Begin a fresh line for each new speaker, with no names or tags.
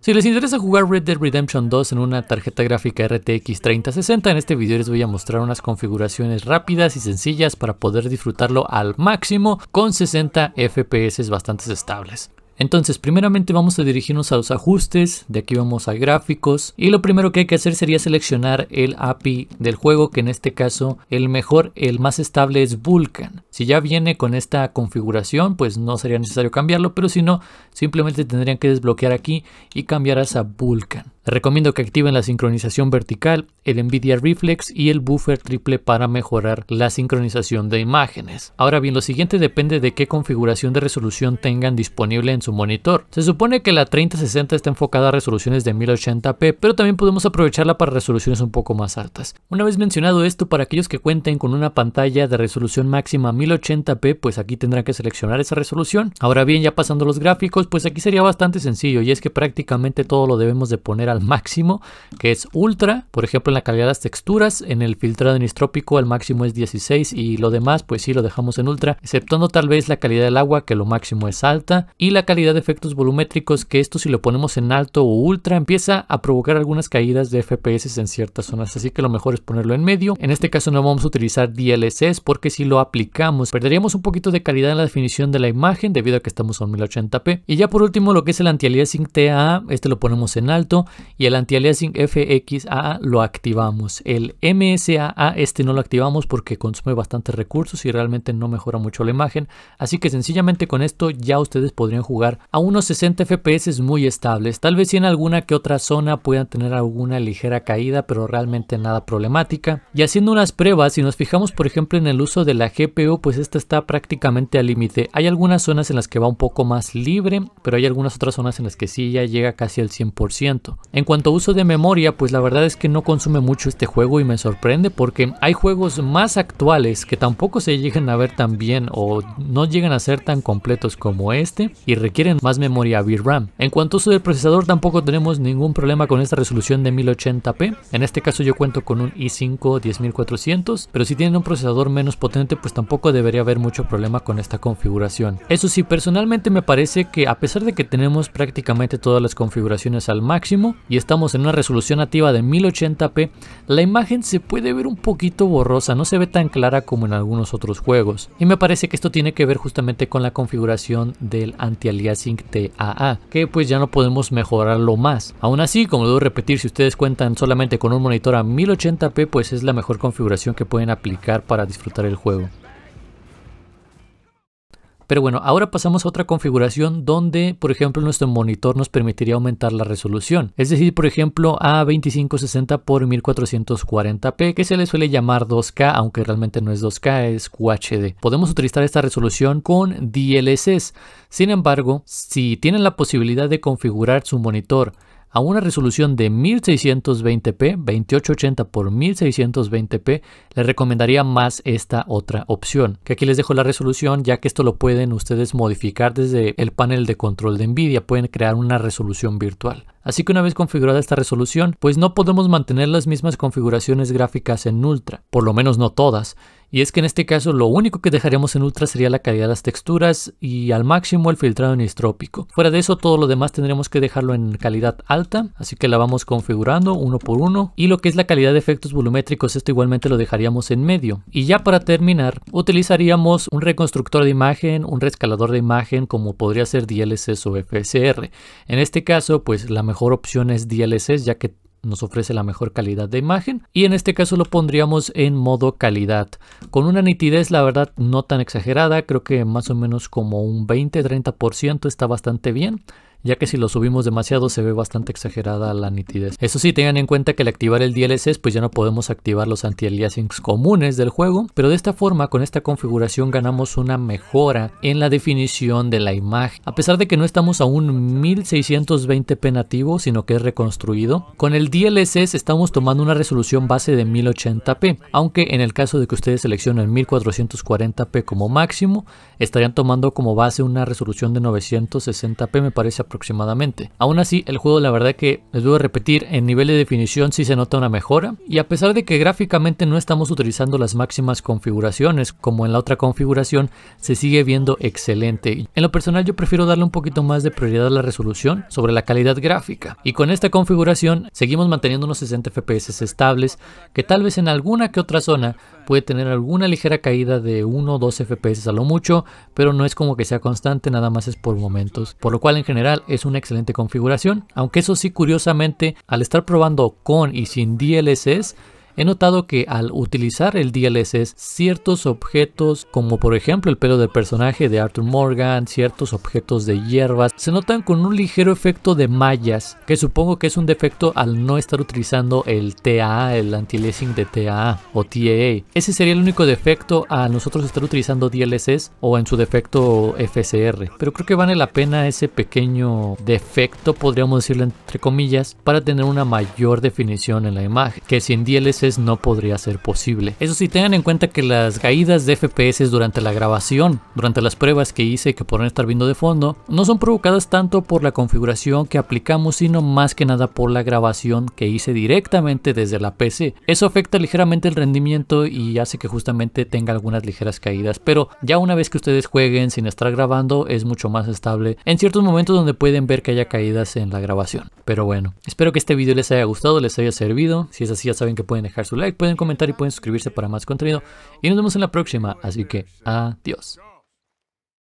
Si les interesa jugar Red Dead Redemption 2 en una tarjeta gráfica RTX 3060, en este video les voy a mostrar unas configuraciones rápidas y sencillas para poder disfrutarlo al máximo con 60 FPS bastante estables. Entonces, primeramente vamos a dirigirnos a los ajustes, de aquí vamos a gráficos y lo primero que hay que hacer sería seleccionar el API del juego, que en este caso el mejor, el más estable es Vulkan. Si ya viene con esta configuración, pues no sería necesario cambiarlo, pero si no, simplemente tendrían que desbloquear aquí y cambiarás a Vulkan recomiendo que activen la sincronización vertical, el NVIDIA Reflex y el buffer triple para mejorar la sincronización de imágenes. Ahora bien, lo siguiente depende de qué configuración de resolución tengan disponible en su monitor. Se supone que la 3060 está enfocada a resoluciones de 1080p, pero también podemos aprovecharla para resoluciones un poco más altas. Una vez mencionado esto, para aquellos que cuenten con una pantalla de resolución máxima 1080p, pues aquí tendrán que seleccionar esa resolución. Ahora bien, ya pasando los gráficos, pues aquí sería bastante sencillo y es que prácticamente todo lo debemos de poner al máximo, que es ultra. Por ejemplo, en la calidad de las texturas, en el filtrado inistrópico el máximo es 16 y lo demás, pues si lo dejamos en ultra, exceptuando tal vez la calidad del agua, que lo máximo es alta, y la calidad de efectos volumétricos, que esto si lo ponemos en alto o ultra empieza a provocar algunas caídas de FPS en ciertas zonas, así que lo mejor es ponerlo en medio. En este caso no vamos a utilizar DLCs porque si lo aplicamos perderíamos un poquito de calidad en la definición de la imagen debido a que estamos a 1080p. Y ya por último lo que es el anti-aliasing TAA, este lo ponemos en alto y el anti-aliasing FXAA lo activamos. El MSAA este no lo activamos porque consume bastantes recursos y realmente no mejora mucho la imagen. Así que sencillamente con esto ya ustedes podrían jugar a unos 60 FPS muy estables. Tal vez si en alguna que otra zona puedan tener alguna ligera caída, pero realmente nada problemática. Y haciendo unas pruebas, si nos fijamos por ejemplo en el uso de la GPU, pues esta está prácticamente al límite. Hay algunas zonas en las que va un poco más libre, pero hay algunas otras zonas en las que sí ya llega casi al 100%. En cuanto a uso de memoria, pues la verdad es que no consume mucho este juego y me sorprende porque hay juegos más actuales que tampoco se llegan a ver tan bien o no llegan a ser tan completos como este y requieren más memoria VRAM. En cuanto a uso del procesador tampoco tenemos ningún problema con esta resolución de 1080p. En este caso yo cuento con un i5 10400, pero si tienen un procesador menos potente pues tampoco debería haber mucho problema con esta configuración. Eso sí, personalmente me parece que a pesar de que tenemos prácticamente todas las configuraciones al máximo, y estamos en una resolución nativa de 1080p, la imagen se puede ver un poquito borrosa, no se ve tan clara como en algunos otros juegos. Y me parece que esto tiene que ver justamente con la configuración del anti-aliasing TAA, que pues ya no podemos mejorarlo más. Aún así, como debo repetir, si ustedes cuentan solamente con un monitor a 1080p, pues es la mejor configuración que pueden aplicar para disfrutar el juego. Pero bueno, ahora pasamos a otra configuración donde, por ejemplo, nuestro monitor nos permitiría aumentar la resolución. Es decir, por ejemplo, a 2560 x 1440p, que se le suele llamar 2K, aunque realmente no es 2K, es QHD. Podemos utilizar esta resolución con DLCs. Sin embargo, si tienen la posibilidad de configurar su monitor a una resolución de 1620p, 2880 x 1620p, les recomendaría más esta otra opción, que aquí les dejo la resolución ya que esto lo pueden ustedes modificar desde el panel de control de NVIDIA, pueden crear una resolución virtual. Así que una vez configurada esta resolución, pues no podemos mantener las mismas configuraciones gráficas en Ultra, por lo menos no todas, y es que en este caso lo único que dejaríamos en Ultra sería la calidad de las texturas y al máximo el filtrado anistrópico. Fuera de eso todo lo demás tendremos que dejarlo en calidad alta, así que la vamos configurando uno por uno y lo que es la calidad de efectos volumétricos esto igualmente lo dejaríamos en medio. Y ya para terminar utilizaríamos un reconstructor de imagen, un rescalador de imagen como podría ser DLSS o FSR. En este caso pues la mejor opciones opción DLSS ya que nos ofrece la mejor calidad de imagen y en este caso lo pondríamos en modo calidad con una nitidez la verdad no tan exagerada creo que más o menos como un 20-30% está bastante bien ya que si lo subimos demasiado se ve bastante exagerada la nitidez. Eso sí, tengan en cuenta que al activar el DLSS pues ya no podemos activar los anti-aliasings comunes del juego, pero de esta forma con esta configuración ganamos una mejora en la definición de la imagen. A pesar de que no estamos a un 1620p nativo, sino que es reconstruido, con el DLSS estamos tomando una resolución base de 1080p, aunque en el caso de que ustedes seleccionen 1440p como máximo, estarían tomando como base una resolución de 960p, me parece aproximadamente. Aún así, el juego la verdad que les debo repetir, en nivel de definición sí se nota una mejora y a pesar de que gráficamente no estamos utilizando las máximas configuraciones como en la otra configuración, se sigue viendo excelente. En lo personal yo prefiero darle un poquito más de prioridad a la resolución sobre la calidad gráfica y con esta configuración seguimos manteniendo unos 60 FPS estables que tal vez en alguna que otra zona puede tener alguna ligera caída de 1 o 2 FPS a lo mucho, pero no es como que sea constante, nada más es por momentos. Por lo cual en general es una excelente configuración, aunque eso sí curiosamente al estar probando con y sin DLSS He notado que al utilizar el DLSS, ciertos objetos, como por ejemplo el pelo del personaje de Arthur Morgan, ciertos objetos de hierbas, se notan con un ligero efecto de mallas, que supongo que es un defecto al no estar utilizando el TAA, el anti-aliasing de TAA o TAA. Ese sería el único defecto a nosotros estar utilizando DLSS o en su defecto FSR. Pero creo que vale la pena ese pequeño defecto, podríamos decirlo entre comillas, para tener una mayor definición en la imagen, que sin DLSS no podría ser posible. Eso sí, tengan en cuenta que las caídas de FPS durante la grabación, durante las pruebas que hice que podrán estar viendo de fondo, no son provocadas tanto por la configuración que aplicamos, sino más que nada por la grabación que hice directamente desde la PC. Eso afecta ligeramente el rendimiento y hace que justamente tenga algunas ligeras caídas, pero ya una vez que ustedes jueguen sin estar grabando es mucho más estable en ciertos momentos donde pueden ver que haya caídas en la grabación. Pero bueno, espero que este video les haya gustado, les haya servido. Si es así ya saben que pueden dejar su like, pueden comentar y pueden suscribirse para más contenido. Y nos vemos en la próxima, así que adiós.